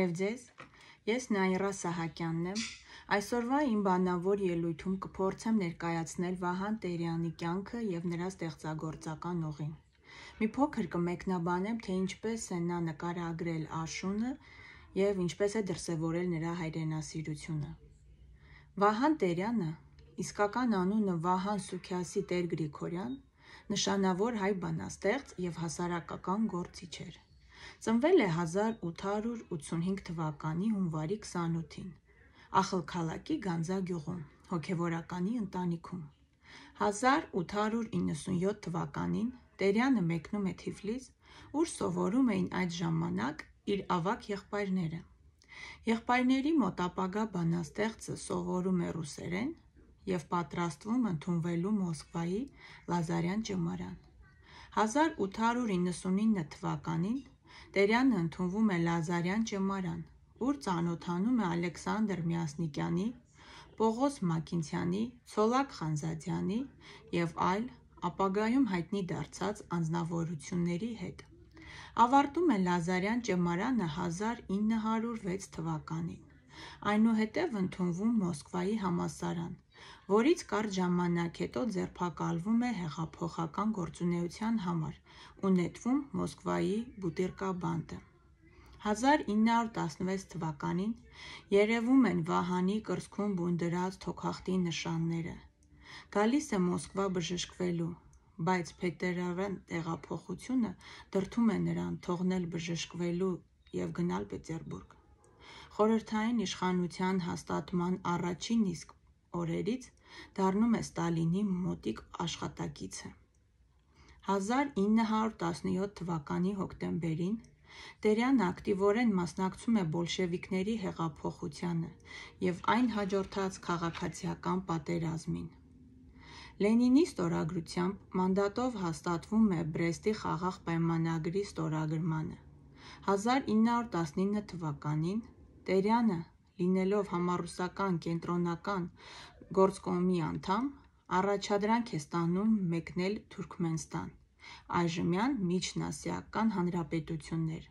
Եվ ձեզ, ես Նաիրա Սահակյանն եմ։ Այսօրվա իմ բանավոր ելույթում կփորձեմ ներկայացնել Վահան Տերյանի կյանքը եւ նրա ստեղծագործական օղին։ Մի փոքր կմեկնաբանեմ, թե ինչպես է նա նկարագրել Աշունը եւ ինչպես է դրսեւորել նրա հայրենասիրությունը։ Վահան Տերյանը, իսկական անունը Վահան Սուքիասի Տեր Գրիգորյան, նշանավոր հայ բանաստեղծ եւ հասարակական գործիչ էր։ Ծնվել է 1885 թվականի հունվարի 28-ին Ախալքալակի Գանձա գյուղում, հոգևորականի ընտանիքում։ 1897 թվականին Տերյանը մեկնում է Թիֆլիս, ուր սովորում էին այդ ժամանակ իր ավակ եղբայրները։ Եղբայրների մոտ ապագա բանաստեղծը սովորում է ռուսերեն եւ պատրաստվում ընդունվելու Մոսկվայի Լազարյան ճեմարան։ 1899 թվականին Տերյանն ընդունվում է Լազարյան ճեմարան, ուր ծանոթանում է Ալեքսանդր Մյասնիկյանի, Պողոս Մաքինցյանի, Ցոլակ Խանզադյանի և այլ ապագայում հայտնի դարձած անձնավորությունների հետ։ Ավարտում է Լազարյան ճեմարանը 1906 թվականին։ Այնուհետև ընդունվում Մոսկվայի համալսարան, որից կարճ ժամանակ հետո ձերբակալվում է հեղափոխական գործունեության համար ու նետվում Մոսկվայի Բուտիրկաբանտը։ 1916 թվականին երևում են Վահանի կրծքում բունդրած թոքախտի նշանները։ Գալիս է Մոսկվա բժշկվելու, բայց Փետերավան տեղափոխությունը դրդում է նրան թողնել բժշկվելու եւ գնալ Պետերբուրգ խորհրդային իշխանության հաստատման առաջին իսկ օրերից դառնում է Ստալինի մոտիկ աշխատակիցը։ 1917 թվականի հոկտեմբերին Տերյան ակտիվորեն մասնակցում է բոլշևիկների հեղափոխությանը և այն հաջորդած քաղաքացիական պատերազմին։ Լենինի ստորագրությամբ մանդատով հաստատվում է Բրեստի խաղաղ պայմանագրի ստորագրմանը։ 1919 թվականին Տերյանը, լինելով համառուսական կենտրոնական գործկոմի անդամ, առաջադրանք է ստանում մեկնել Թուրքմենստան (այժմյան Միջինասիական Հանրապետություններ),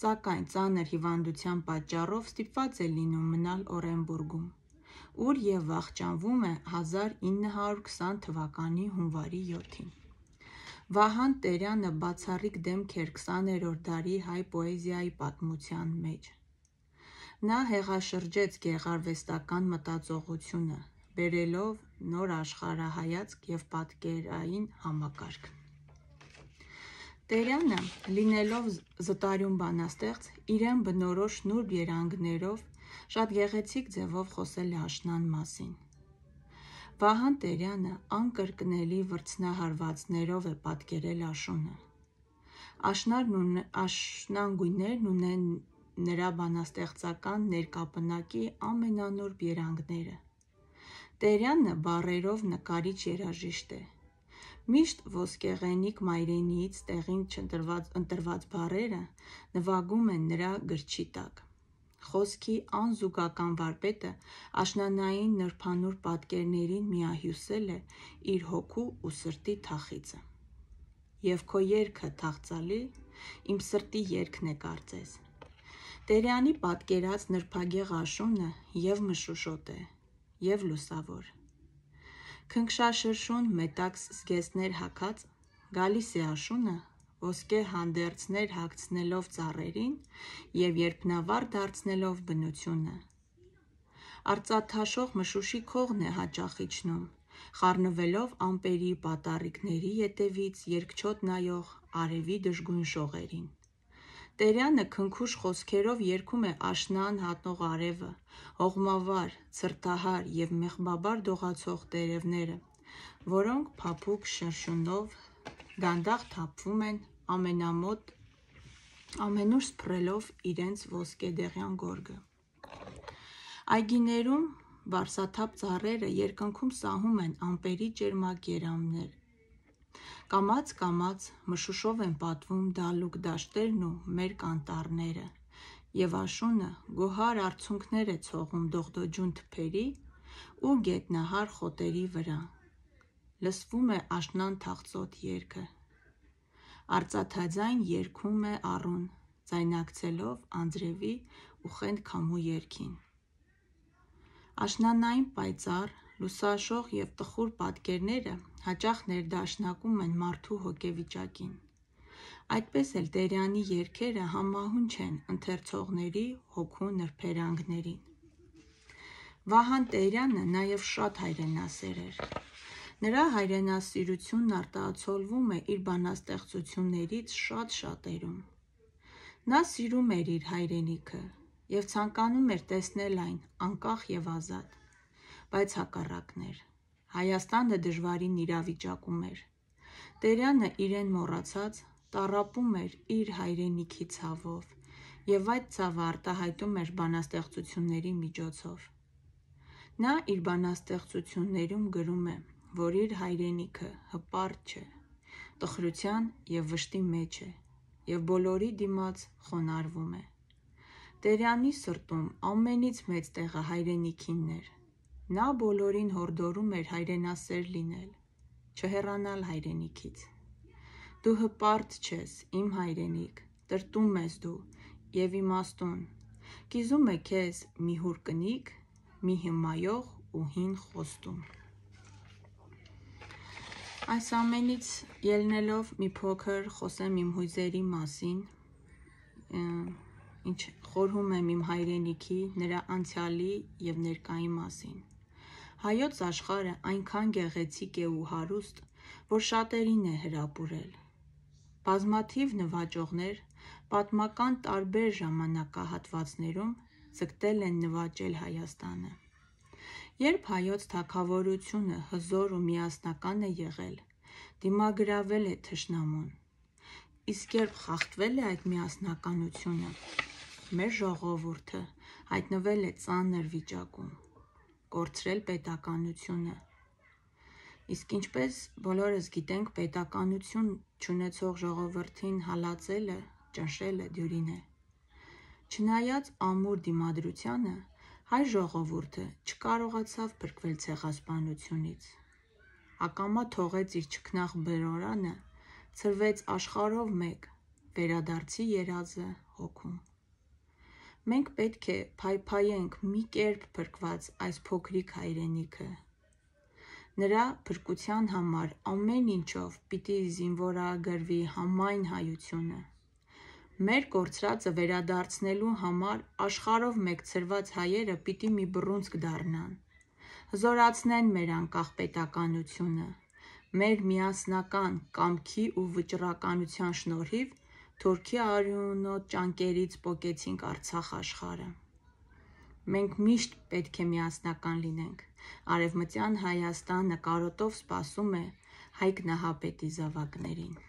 սակայն ծանր հիվանդության պատճառով ստիպված է լինում մնալ Օրենբուրգում, ուր և վախճանվում է 1920 թվականի հունվարի 7-ին։ Վահան Տերյանը բացառիկ դեմք էր 20-րդ դարի հայ պոեզիայի պատմության մեջ։ Նա հեղաշրջեց գեղարվեստական մտածողությունը՝ բերելով նոր աշխարհայացք և պատկերային համակարգ։ Տերյանը, լինելով զտարյուն բանաստեղծ, իրեն բնորոշ նուրբ երանգներով շատ գեղեցիկ ձևով խոսել է աշնան մասին։ Վահան Տերյանը անկրկնելի վրձնահարվածներով է պատկերել աշունը։ Աշնանն ու աշնան գույներն ունեն նրա բանաստեղծական ներկապնակի ամենանուրբ երանգները։ Տերյանը բարերով նկարիչ երաժիշտ է։ Միշտ ոսկեղենիկ մայրենիից տեղին չընտրված ընտրված բարերը նվագում են նրա գրչի տակ։ Խոսքի անզուգական վարպետը աշնանային նրբանուր պատկերներին միահյուսել է իր հոգու ու սրտի թախիցը։ Եվ քո երկը թաղցալի, իմ սրտի երկն է կարծես։ Տերյանի պատկերած նրբագեղ աշունը եւ մշուշոտ է, եւ լուսավոր։ Քնքշաշրշուն մետաքս զգեստներ հակած գալիս է աշունը ոսկե հանդերձներ հագցնելով ծառերին եւ երբնավար դարձնելով բնությունը։ Արծաթաշող մշուշի քողն է հաճախ իջնում, խառնվելով ամպերի պատարիկների ետևից երկչոտ նայող արևի դժգույն շողերին։ Տերյանը քնքուշ խոսքերով երգում է աշնան հատնող արևը, օղմավար, ցրտահար եւ մեղբաբար դողացող տերևները, որոնք փափուկ շրշունով դանդաղ թափվում են ամենամոտ ամենուր սփռելով իրենց ոսկեդեղյան գորգը։ Այգիներում Բարսաթափ ծառերը երկնքում սահում են ամպերի ջերմագերամներ, Կամաց֊կամաց մշուշով են պատվում դալուկ դաշտերն ու մերկ անտառները, և աշունը գոհար արցունքներ է ցողում դողդոջուն թփերի ու գետնահար խոտերի վրա, լսվում է աշնան թախծոտ երգը, արծաթաձայն երգում է առուն, ձայնակցելով անձրևի ու խենթ քամու երգին։ Աշնանային պայծառ, Լուսաշող և տխուր պատկերները հաճախ ներդաշնակում են մարդու հոգեվիճակին։ Այդպես էլ Տերյանի երգերը համահունչ են ընթերցողների հոգու նրբերանգներին։ Վահան Տերյանը նաև շատ հայրենասեր էր։ Նրա հայրենասիրությունն արտացոլվում է իր բանաստեղծություններից շատ-շատերում։ Նա սիրում էր իր հայրենիքը եւ ցանկանում էր տեսնել այն անկախ եւ ազատ բայց հակառակն էր։ Հայաստանը դժվարին իրավիճակում էր։ Տերյանը իրեն մոռացած տարապում էր իր հայրենիքի ցավով եւ այդ ցավը արտահայտում էր բանաստեղծությունների միջոցով։ Նա իր բանաստեղծություններում գրում է, որ իր հայրենիքը հպարտ չէ, տխրության եւ վշտի մեջ է եւ բոլորի դիմաց խոնարհվում է։ Տերյանի սրտում ամենից մեծ տեղը հայրենիքինն էր։ Նա բոլորին հորդորում էր հայրենասեր լինել, չհեռանալ հայրենիքից։ Դու հպարտ ես, իմ հայրենիք, տրտում ես դու եւ իմաստուն։ Կիզում է քեզ մի հուր կնիկ, մի հմայող ու հին խոստում։ Այս ամենից ելնելով մի փոքր խոսեմ իմ հույզերի մասին, ինչ խորհում եմ իմ հայրենիքի, նրա անցյալի եւ ներկայի մասին։ Հայոց աշխարը այնքան գեղեցիկ է ու հարուստ, որ շատերին է հրապուրել։ Բազմաթիվ նվաճողներ պատմական տարբեր ժամանակահատվածներում ձգտել են նվաճել Հայաստանը։ Երբ հայոց թակավորությունը հզոր ու միասնական է եղել, դիմագրավել է թշնամուն։ Իսկ երբ խախտվել է այդ միասնականությունը, մեր ժողովուրդը հայտնվել է ծանր վիճակում կորցրել պետականությունը։ Իսկ ինչպես բոլորս գիտենք, պետականություն չունեցող ժողովրդին հալածելը, ճնշելը դյուրին է։ Չնայած ամուր դիմադրությանը, հայ ժողովուրդը չկարողացավ փրկվել ցեղասպանությունից։ Ակամա թողեց իր ճկնախ բերորանը, ծրվեց աշխարհով մեկ, վերադարձի երազը հոգում։ Մենք պետք է փայփայենք մի կերպ բրկված այս փոքրիկ հայրենիքը։ Նրա բրկության համար ամեն ինչով պիտի զինվորագրվի համայն հայությունը։ Մեր կորցրածը վերադարձնելու համար աշխարհով մեկցրված հայերը պիտի մի բռունցք դառնան։ Զորացնեն մեր անկախ պետականությունը։ Մեր միասնական կամքի ու վճռականության շնորհիվ Թուրքի արյունոտ ճանկերից պոկեցինք Արցախ աշխարհը։ Մենք միշտ պետք է միասնական լինենք։ Արևմտյան Հայաստանը կարոտով սպասում է Հայկ նահապետի զավակներին։